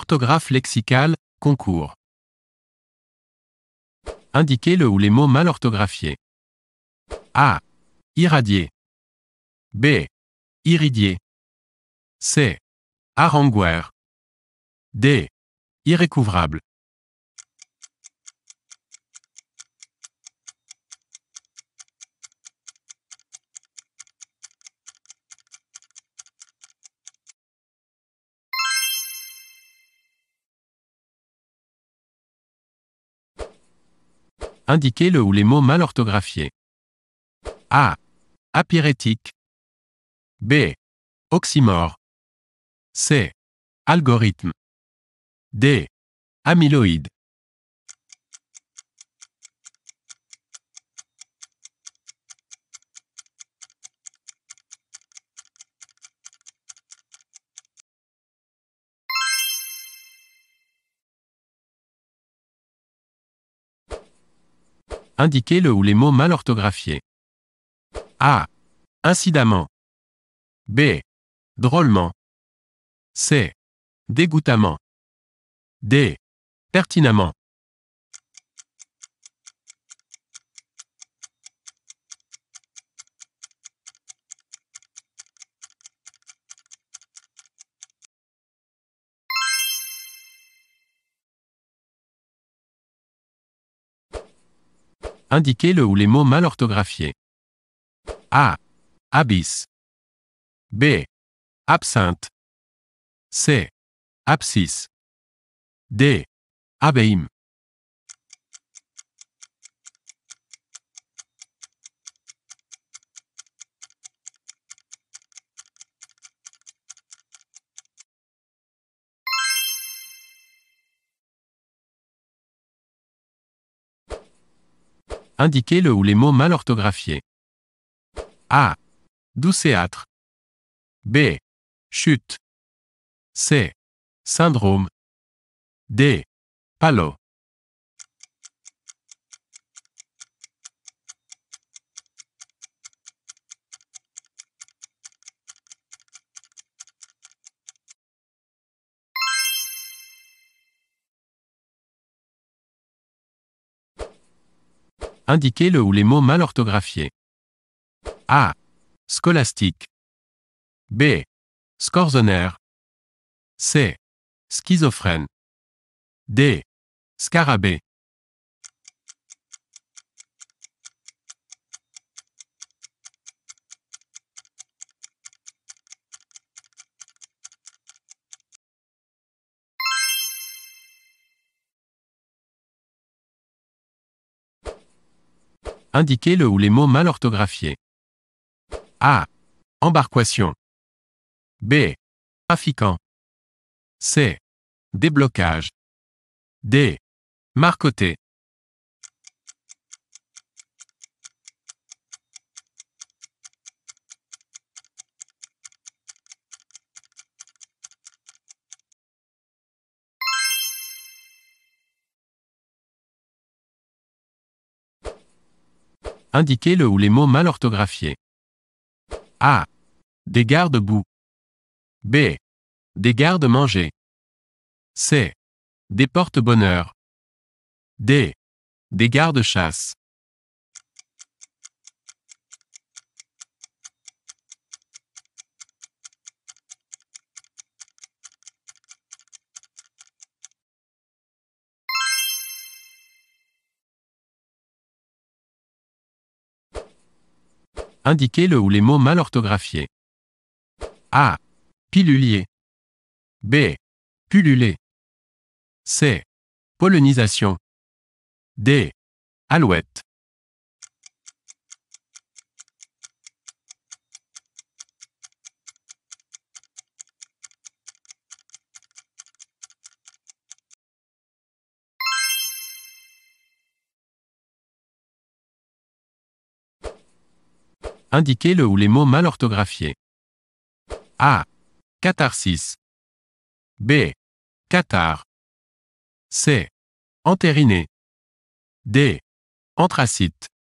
Orthographe lexicale, concours. Indiquez le ou les mots mal orthographiés. A. Irradier. B. Iridier. C. Aranguer. D. Irrécouvrable. Indiquez le ou les mots mal orthographiés. A. Apirétique. B. Oxymore. C. Algorithme. D. Amyloïde. Indiquez le ou les mots mal orthographiés. A. Incidemment. B. Drôlement. C. Dégoûtamment. D. Pertinemment. Indiquez le ou les mots mal orthographiés. A. Abyss. B. Absinthe. C. Abscisse. D. Abeim. Indiquez le ou les mots mal orthographiés. A. Doucéâtre. B. Chute. C. Syndrome. D. Palo. Indiquez le ou les mots mal orthographiés. A. Scolastique. B. Scorzonaire. C. Schizophrène. D. Scarabée. Indiquez le ou les mots mal orthographiés. A. Embarquation. B. Trafiquant. C. Déblocage. D. Marcoté. Indiquez le ou les mots mal orthographiés. A. Des gardes boue B. Des gardes manger C. Des porte-bonheur. D. Des gardes-chasse. Indiquez le ou les mots mal orthographiés. A. Pilulier. B. Pululer. C. Polonisation. D. Alouette. Indiquez le ou les mots mal orthographiés. A. Catharsis. B. Qatar. C. Entériné. D. Anthracite.